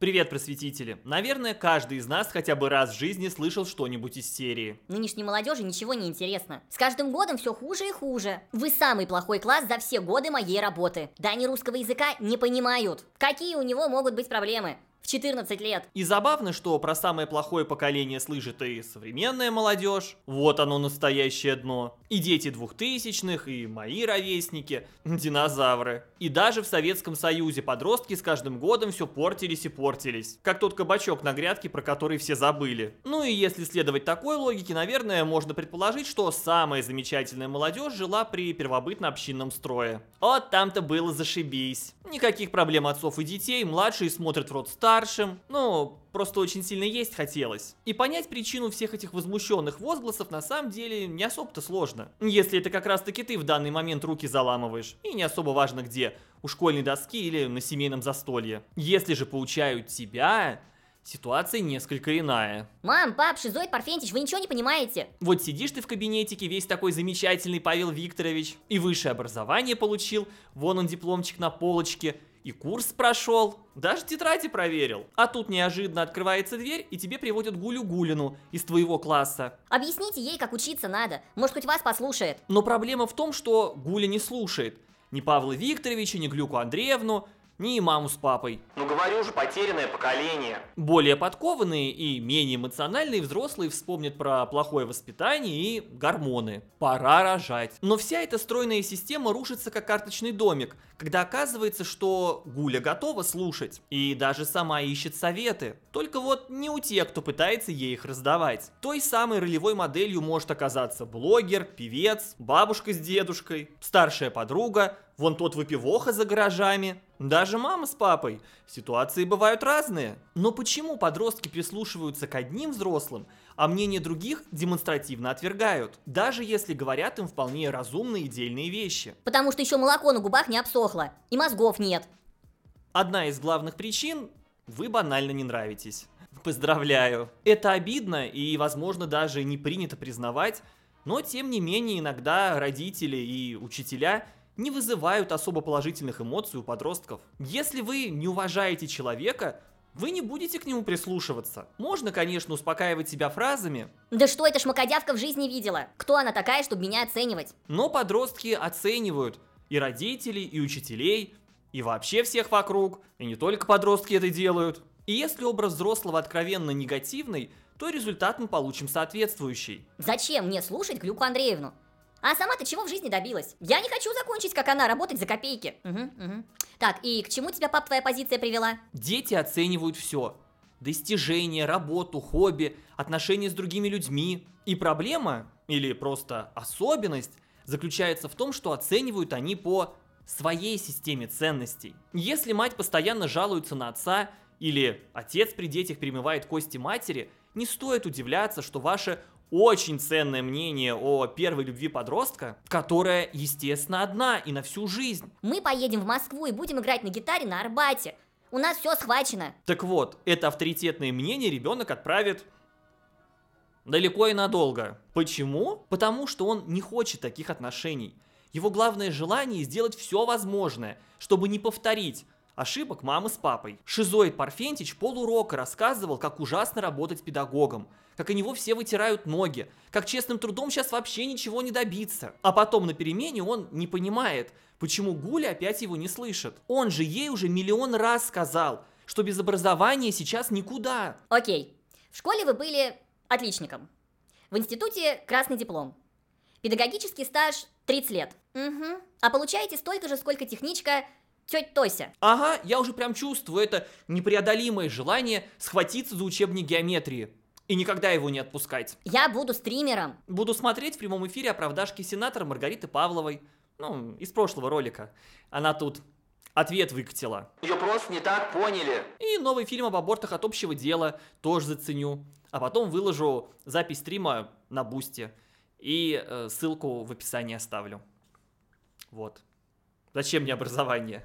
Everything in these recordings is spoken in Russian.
Привет, просветители! Наверное, каждый из нас хотя бы раз в жизни слышал что-нибудь из серии. Нынешней молодежи ничего не интересно. С каждым годом все хуже и хуже. Вы самый плохой класс за все годы моей работы. Да они русского языка не понимают. Какие у него могут быть проблемы? В 14 лет. И забавно, что про самое плохое поколение слышит и современная молодежь. Вот оно настоящее дно. И дети двухтысячных, и мои ровесники, динозавры. И даже в Советском Союзе подростки с каждым годом все портились и портились. Как тот кабачок на грядке, про который все забыли. Ну и если следовать такой логике, наверное, можно предположить, что самая замечательная молодежь жила при первобытно-общинном строе. Вот там-то было зашибись. Никаких проблем отцов и детей, младшие смотрят в рот стар, старшим, но просто очень сильно есть хотелось. И понять причину всех этих возмущенных возгласов на самом деле не особо-то сложно. Если это как раз таки ты в данный момент руки заламываешь, и не особо важно где, у школьной доски или на семейном застолье. Если же получают тебя, Ситуация несколько иная. Мам, пап, шизоид Парфентич, вы ничего не понимаете. Вот сидишь ты в кабинетике, весь такой замечательный Павел Викторович, и высшее образование получил, вон он дипломчик на полочке, и курс прошел, даже тетради проверил. А тут неожиданно открывается дверь, и тебе приводят Гулю Гулину из твоего класса. Объясните ей, как учиться надо. Может, хоть вас послушает. Но проблема в том, что Гуля не слушает. Ни Павла Викторовича, ни Глюку Андреевну ни маму с папой. Ну говорю же, потерянное поколение. Более подкованные и менее эмоциональные взрослые вспомнят про плохое воспитание и гормоны. Пора рожать. Но вся эта стройная система рушится как карточный домик, когда оказывается, что Гуля готова слушать и даже сама ищет советы. Только вот не у тех, кто пытается ей их раздавать. Той самой ролевой моделью может оказаться блогер, певец, бабушка с дедушкой, старшая подруга, Вон тот выпивоха за гаражами. Даже мама с папой. Ситуации бывают разные. Но почему подростки прислушиваются к одним взрослым, а мнение других демонстративно отвергают, даже если говорят им вполне разумные и дельные вещи? Потому что еще молоко на губах не обсохло, и мозгов нет. Одна из главных причин – вы банально не нравитесь. Поздравляю. Это обидно и, возможно, даже не принято признавать, но тем не менее иногда родители и учителя – не вызывают особо положительных эмоций у подростков. Если вы не уважаете человека, вы не будете к нему прислушиваться. Можно, конечно, успокаивать себя фразами. Да что эта шмакодявка в жизни видела? Кто она такая, чтобы меня оценивать? Но подростки оценивают и родителей, и учителей, и вообще всех вокруг, и не только подростки это делают. И если образ взрослого откровенно негативный, то результат мы получим соответствующий. Зачем мне слушать Глюку Андреевну? А сама ты чего в жизни добилась? Я не хочу закончить, как она, работать за копейки. Угу, угу. Так, и к чему тебя, пап, твоя позиция привела? Дети оценивают все. Достижения, работу, хобби, отношения с другими людьми. И проблема, или просто особенность, заключается в том, что оценивают они по своей системе ценностей. Если мать постоянно жалуется на отца, или отец при детях перемывает кости матери, не стоит удивляться, что ваше очень ценное мнение о первой любви подростка, которая, естественно, одна и на всю жизнь. Мы поедем в Москву и будем играть на гитаре на Арбате. У нас все схвачено. Так вот, это авторитетное мнение ребенок отправит далеко и надолго. Почему? Потому что он не хочет таких отношений. Его главное желание сделать все возможное, чтобы не повторить Ошибок мамы с папой. Шизоид Парфентич полурока рассказывал, как ужасно работать педагогом, как о него все вытирают ноги, как честным трудом сейчас вообще ничего не добиться. А потом на перемене он не понимает, почему Гуля опять его не слышит. Он же ей уже миллион раз сказал, что без образования сейчас никуда. Окей. В школе вы были отличником. В институте красный диплом. Педагогический стаж 30 лет. Угу. А получаете столько же, сколько техничка тетя Тося. Ага, я уже прям чувствую это непреодолимое желание схватиться за учебник геометрии. И никогда его не отпускать. Я буду стримером. Буду смотреть в прямом эфире оправдашки сенатора Маргариты Павловой. Ну, из прошлого ролика. Она тут ответ выкатила. Ее просто не так поняли. И новый фильм об абортах от общего дела тоже заценю. А потом выложу запись стрима на бусте. И э, ссылку в описании оставлю. Вот. Зачем мне образование?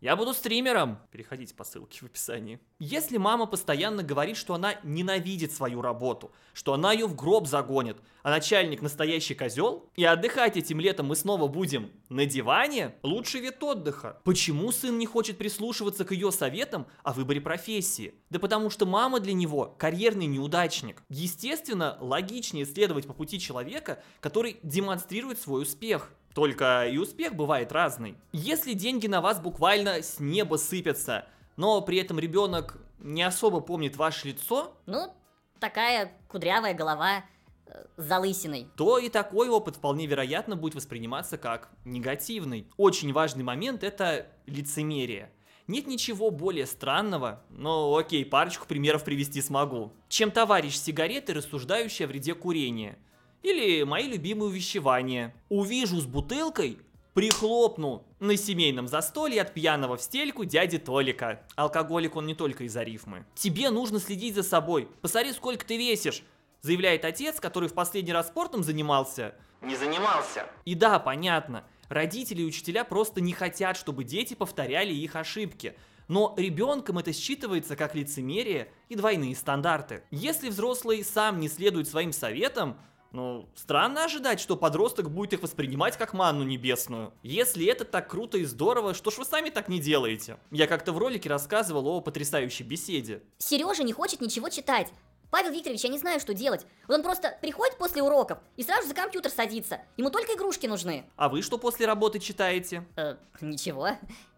Я буду стримером. Переходите по ссылке в описании. Если мама постоянно говорит, что она ненавидит свою работу, что она ее в гроб загонит, а начальник настоящий козел, и отдыхать этим летом мы снова будем на диване, лучший вид отдыха. Почему сын не хочет прислушиваться к ее советам о выборе профессии? Да потому что мама для него карьерный неудачник. Естественно, логичнее следовать по пути человека, который демонстрирует свой успех. Только и успех бывает разный. Если деньги на вас буквально с неба сыпятся, но при этом ребенок не особо помнит ваше лицо... Ну, такая кудрявая голова э, залысиной. То и такой опыт вполне вероятно будет восприниматься как негативный. Очень важный момент – это лицемерие. Нет ничего более странного, но окей, парочку примеров привести смогу, чем товарищ сигареты, рассуждающий о вреде курения – или мои любимые увещевания. Увижу с бутылкой, прихлопну на семейном застолье от пьяного в стельку дяди Толика. Алкоголик он не только из-за рифмы. Тебе нужно следить за собой. Посмотри, сколько ты весишь заявляет отец, который в последний раз спортом занимался. Не занимался. И да, понятно, родители и учителя просто не хотят, чтобы дети повторяли их ошибки. Но ребенком это считывается как лицемерие и двойные стандарты. Если взрослый сам не следует своим советам, ну, странно ожидать, что подросток будет их воспринимать как манну небесную. Если это так круто и здорово, что ж вы сами так не делаете? Я как-то в ролике рассказывал о потрясающей беседе. Сережа не хочет ничего читать. Павел Викторович, я не знаю, что делать. Вот он просто приходит после уроков и сразу за компьютер садится. Ему только игрушки нужны. А вы что после работы читаете? Э, ничего.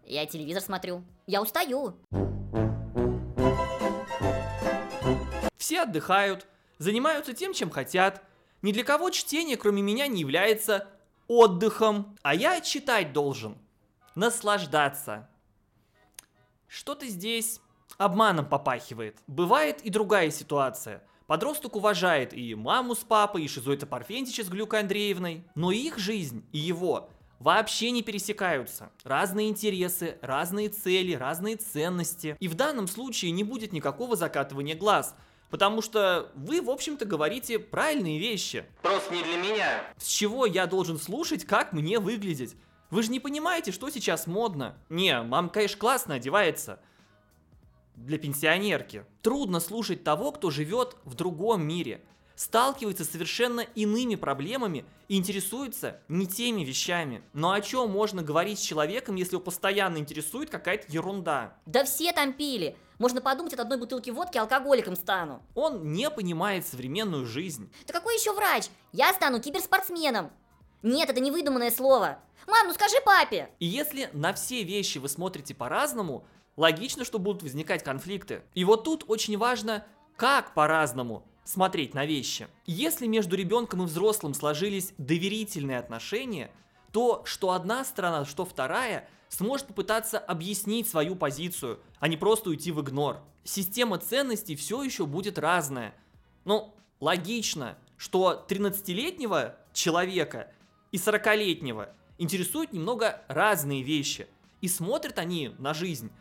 Я телевизор смотрю. Я устаю. Все отдыхают, занимаются тем, чем хотят – ни для кого чтение, кроме меня, не является отдыхом, а я читать должен. Наслаждаться. Что-то здесь обманом попахивает. Бывает и другая ситуация. Подросток уважает и маму с папой, и Шизоита Парфентича с Глюкой Андреевной. Но их жизнь и его вообще не пересекаются. Разные интересы, разные цели, разные ценности. И в данном случае не будет никакого закатывания глаз – Потому что вы, в общем-то, говорите правильные вещи. Просто не для меня. С чего я должен слушать, как мне выглядеть? Вы же не понимаете, что сейчас модно. Не, мам, конечно, классно одевается. Для пенсионерки. Трудно слушать того, кто живет в другом мире, сталкивается с совершенно иными проблемами и интересуется не теми вещами. Но о чем можно говорить с человеком, если его постоянно интересует какая-то ерунда? Да все там пили. Можно подумать, от одной бутылки водки алкоголиком стану. Он не понимает современную жизнь. Ты какой еще врач? Я стану киберспортсменом. Нет, это не выдуманное слово. Мам, ну скажи папе. И если на все вещи вы смотрите по-разному, логично, что будут возникать конфликты. И вот тут очень важно, как по-разному смотреть на вещи. Если между ребенком и взрослым сложились доверительные отношения – то, что одна страна, что вторая, сможет попытаться объяснить свою позицию, а не просто уйти в игнор. Система ценностей все еще будет разная. Ну, логично, что 13-летнего человека и 40-летнего интересуют немного разные вещи. И смотрят они на жизнь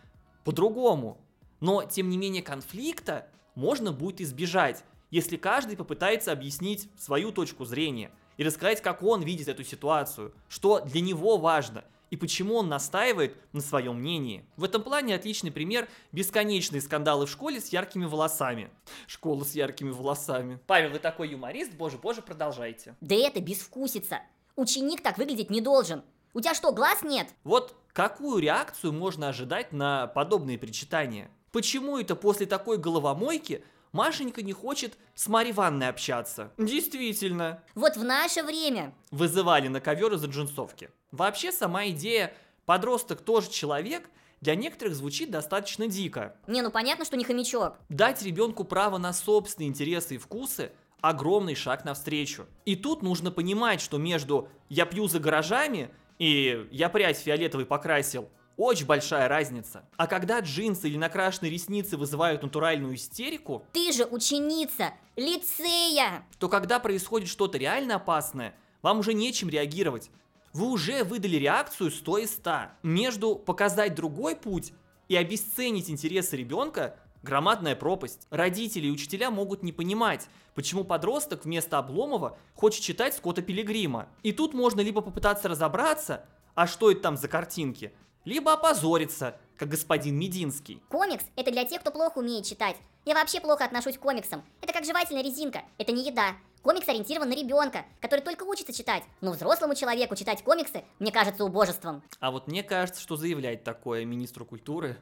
по-другому. Но, тем не менее, конфликта можно будет избежать, если каждый попытается объяснить свою точку зрения – и рассказать, как он видит эту ситуацию, что для него важно и почему он настаивает на своем мнении. В этом плане отличный пример – бесконечные скандалы в школе с яркими волосами. Школа с яркими волосами. Павел, вы такой юморист, боже-боже, продолжайте. Да это безвкусица. Ученик так выглядеть не должен. У тебя что, глаз нет? Вот какую реакцию можно ожидать на подобные причитания? Почему это после такой головомойки Машенька не хочет с Марьей Ивановной общаться. Действительно. Вот в наше время. Вызывали на ковер из-за джинсовки. Вообще сама идея «подросток тоже человек» для некоторых звучит достаточно дико. Не, ну понятно, что не хомячок. Дать ребенку право на собственные интересы и вкусы – огромный шаг навстречу. И тут нужно понимать, что между «я пью за гаражами» и «я прядь фиолетовый покрасил» Очень большая разница. А когда джинсы или накрашенные ресницы вызывают натуральную истерику... Ты же ученица лицея! То когда происходит что-то реально опасное, вам уже нечем реагировать. Вы уже выдали реакцию 100 из 100. Между показать другой путь и обесценить интересы ребенка громадная пропасть. Родители и учителя могут не понимать, почему подросток вместо Обломова хочет читать Скотта Пилигрима. И тут можно либо попытаться разобраться, а что это там за картинки – либо опозориться, как господин Мединский. Комикс – это для тех, кто плохо умеет читать. Я вообще плохо отношусь к комиксам. Это как жевательная резинка, это не еда. Комикс ориентирован на ребенка, который только учится читать. Но взрослому человеку читать комиксы, мне кажется, убожеством. А вот мне кажется, что заявлять такое министру культуры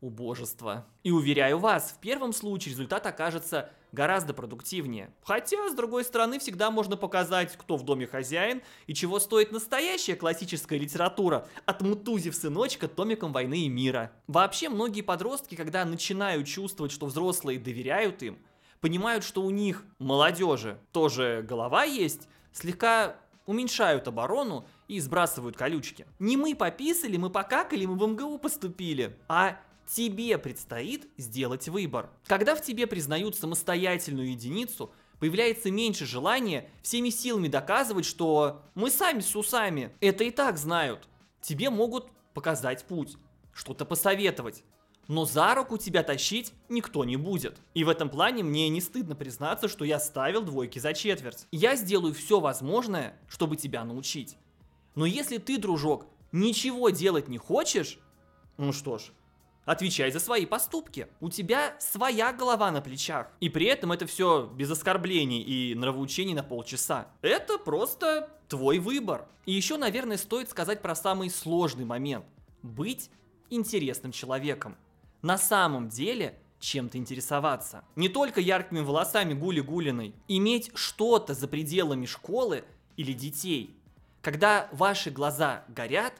Убожество. И уверяю вас, в первом случае результат окажется гораздо продуктивнее. Хотя, с другой стороны, всегда можно показать, кто в доме хозяин и чего стоит настоящая классическая литература, от отмутузив сыночка томиком «Войны и мира». Вообще, многие подростки, когда начинают чувствовать, что взрослые доверяют им, понимают, что у них, молодежи, тоже голова есть, слегка уменьшают оборону и сбрасывают колючки. Не мы пописали, мы покакали, мы в МГУ поступили, а тебе предстоит сделать выбор. Когда в тебе признают самостоятельную единицу, появляется меньше желания всеми силами доказывать, что мы сами с усами это и так знают. Тебе могут показать путь, что-то посоветовать. Но за руку тебя тащить никто не будет. И в этом плане мне не стыдно признаться, что я ставил двойки за четверть. Я сделаю все возможное, чтобы тебя научить. Но если ты, дружок, ничего делать не хочешь, ну что ж, Отвечай за свои поступки. У тебя своя голова на плечах. И при этом это все без оскорблений и нравоучений на полчаса. Это просто твой выбор. И еще, наверное, стоит сказать про самый сложный момент. Быть интересным человеком. На самом деле чем-то интересоваться. Не только яркими волосами Гули Гулиной. Иметь что-то за пределами школы или детей. Когда ваши глаза горят,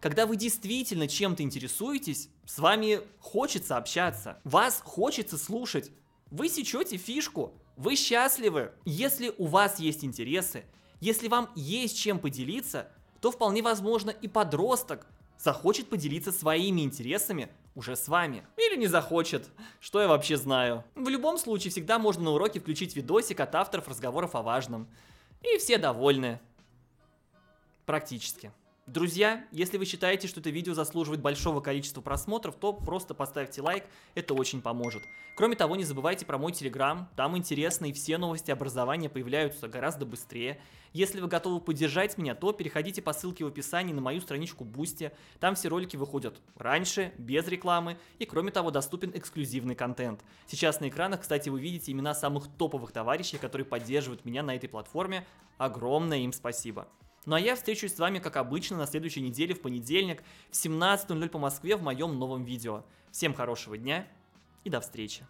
когда вы действительно чем-то интересуетесь, с вами хочется общаться, вас хочется слушать. Вы сечете фишку, вы счастливы. Если у вас есть интересы, если вам есть чем поделиться, то вполне возможно и подросток захочет поделиться своими интересами уже с вами. Или не захочет, что я вообще знаю. В любом случае, всегда можно на уроке включить видосик от авторов разговоров о важном. И все довольны. Практически. Друзья, если вы считаете, что это видео заслуживает большого количества просмотров, то просто поставьте лайк, это очень поможет. Кроме того, не забывайте про мой телеграм, там интересные все новости образования появляются гораздо быстрее. Если вы готовы поддержать меня, то переходите по ссылке в описании на мою страничку Бусти, там все ролики выходят раньше, без рекламы и кроме того доступен эксклюзивный контент. Сейчас на экранах, кстати, вы видите имена самых топовых товарищей, которые поддерживают меня на этой платформе, огромное им спасибо. Ну а я встречусь с вами, как обычно, на следующей неделе в понедельник в 17.00 по Москве в моем новом видео. Всем хорошего дня и до встречи.